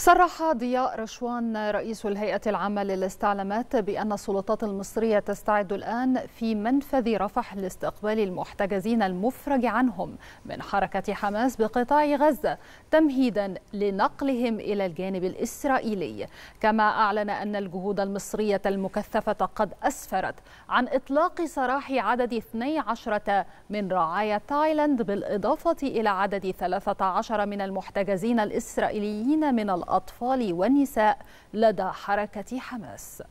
صرح ضياء رشوان رئيس الهيئة العامة للاستعلامات بأن السلطات المصرية تستعد الآن في منفذ رفح لاستقبال المحتجزين المفرج عنهم من حركة حماس بقطاع غزة تمهيدا لنقلهم إلى الجانب الإسرائيلي كما أعلن أن الجهود المصرية المكثفة قد أسفرت عن إطلاق سراح عدد 12 من رعايا تايلاند بالإضافة إلى عدد 13 من المحتجزين الإسرائيليين من الأطفال والنساء لدى حركة حماس